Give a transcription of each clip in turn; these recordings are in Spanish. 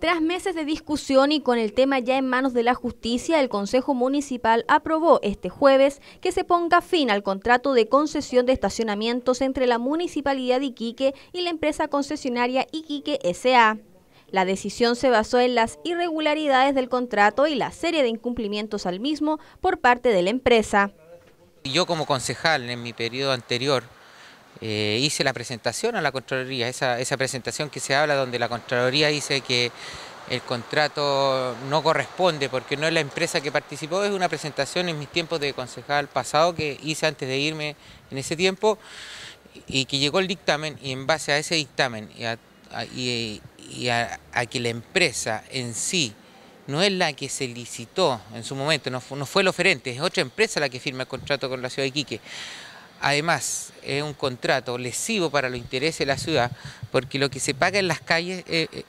Tras meses de discusión y con el tema ya en manos de la justicia, el Consejo Municipal aprobó este jueves que se ponga fin al contrato de concesión de estacionamientos entre la Municipalidad de Iquique y la empresa concesionaria Iquique S.A. La decisión se basó en las irregularidades del contrato y la serie de incumplimientos al mismo por parte de la empresa. Yo como concejal en mi periodo anterior eh, hice la presentación a la Contraloría, esa, presentación que se habla donde la Contraloría dice que el contrato no corresponde porque no es la empresa que participó, es una presentación en mis tiempos de concejal pasado que hice antes de irme en ese tiempo y que llegó el dictamen y en base a ese dictamen y a, que la empresa en sí no es la que se licitó en su momento, no fue, no fue el oferente, es otra empresa la que firma el contrato con la ciudad de Iquique. Además, es un contrato lesivo para los intereses de la ciudad, porque lo que se paga en las calles eh, eh,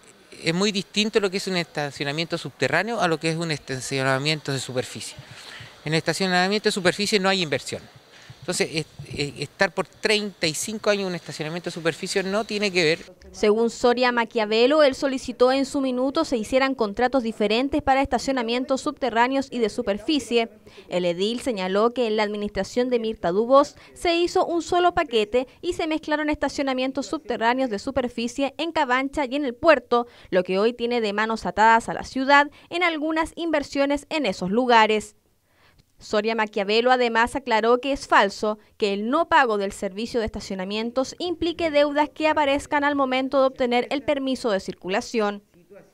es muy distinto a lo que es un estacionamiento subterráneo a lo que es un estacionamiento de superficie. En estacionamiento de superficie no hay inversión. Entonces, estar por 35 años en un estacionamiento de superficie no tiene que ver. Según Soria Maquiavelo, él solicitó en su minuto se hicieran contratos diferentes para estacionamientos subterráneos y de superficie. El edil señaló que en la administración de Mirta Dubos se hizo un solo paquete y se mezclaron estacionamientos subterráneos de superficie en Cabancha y en el puerto, lo que hoy tiene de manos atadas a la ciudad en algunas inversiones en esos lugares. Soria Maquiavelo además aclaró que es falso que el no pago del servicio de estacionamientos implique deudas que aparezcan al momento de obtener el permiso de circulación.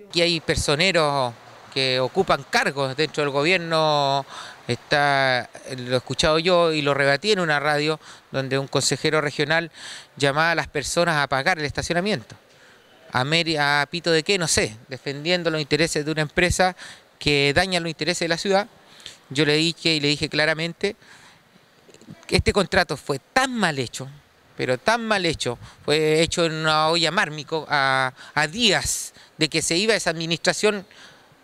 Aquí hay personeros que ocupan cargos dentro del gobierno, está, lo he escuchado yo y lo rebatí en una radio donde un consejero regional llamaba a las personas a pagar el estacionamiento. A, a pito de qué, no sé, defendiendo los intereses de una empresa que daña los intereses de la ciudad yo le dije y le dije claramente que este contrato fue tan mal hecho, pero tan mal hecho, fue hecho en una olla mármico a, días de que se iba esa administración,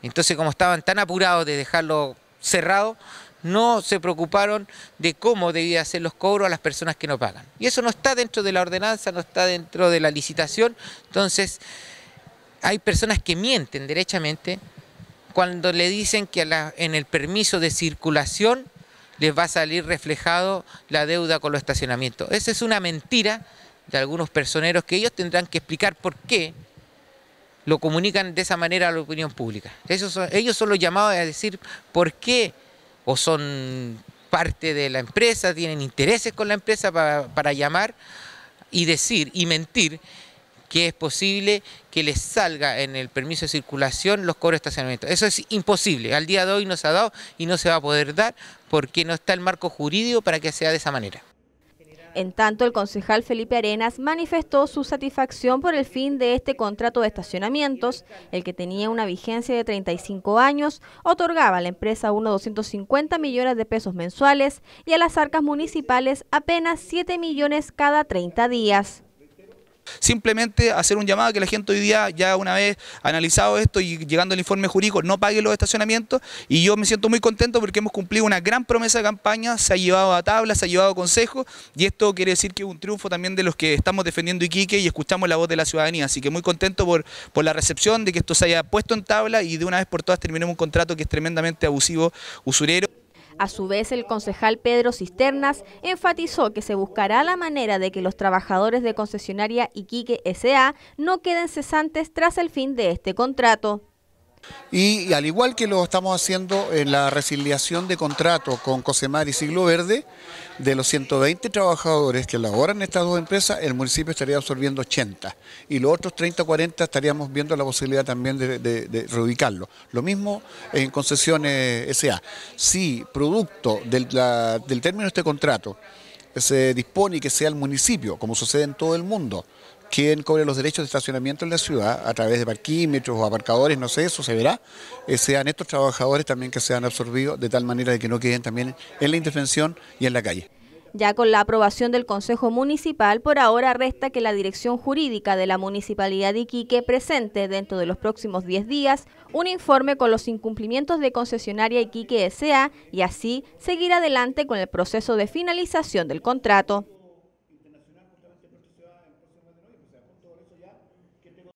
entonces como estaban tan apurados de dejarlo cerrado, no se preocuparon de cómo debía hacer los cobros a las personas que no pagan. Y eso no está dentro de la ordenanza, no está dentro de la licitación. Entonces, hay personas que mienten derechamente cuando le dicen que en el permiso de circulación les va a salir reflejado la deuda con los estacionamientos. Esa es una mentira de algunos personeros que ellos tendrán que explicar por qué lo comunican de esa manera a la opinión pública. ellos son los llamados a decir por qué o son parte de la empresa, tienen intereses con la empresa para llamar y decir y mentir que es posible que les salga en el permiso de circulación los cobros de estacionamiento. Eso es imposible, al día de hoy no se ha dado y no se va a poder dar porque no está el marco jurídico para que sea de esa manera. En tanto, el concejal Felipe Arenas manifestó su satisfacción por el fin de este contrato de estacionamientos, el que tenía una vigencia de 35 años, otorgaba a la empresa unos 250 millones de pesos mensuales y a las arcas municipales apenas 7 millones cada 30 días. Simplemente hacer un llamado a que la gente hoy día, ya una vez analizado esto y llegando al informe jurídico, no pague los estacionamientos y yo me siento muy contento porque hemos cumplido una gran promesa de campaña, se ha llevado a tabla, se ha llevado a consejos y esto quiere decir que es un triunfo también de los que estamos defendiendo Iquique y escuchamos la voz de la ciudadanía, así que muy contento por, por la recepción de que esto se haya puesto en tabla y de una vez por todas terminemos un contrato que es tremendamente abusivo, usurero. A su vez, el concejal Pedro Cisternas enfatizó que se buscará la manera de que los trabajadores de concesionaria Iquique SA no queden cesantes tras el fin de este contrato. Y, al igual que lo estamos haciendo en la resiliación de contrato con Cosemar y Siglo Verde, de los 120 trabajadores que laboran en estas dos empresas, el municipio estaría absorbiendo 80. Y los otros 30 o 40 estaríamos viendo la posibilidad también de, reubicarlo. Lo mismo en concesiones SA. Si producto del, del término de este contrato se dispone y que sea el municipio, como sucede en todo el mundo, quién cobre los derechos de estacionamiento en la ciudad a través de parquímetros o aparcadores, no sé, eso se verá, eh, sean estos trabajadores también que sean absorbidos de tal manera de que no queden también en la intervención y en la calle. Ya con la aprobación del Consejo Municipal, por ahora resta que la Dirección Jurídica de la Municipalidad de Iquique presente dentro de los próximos 10 días un informe con los incumplimientos de concesionaria Iquique S.A. y así seguir adelante con el proceso de finalización del contrato.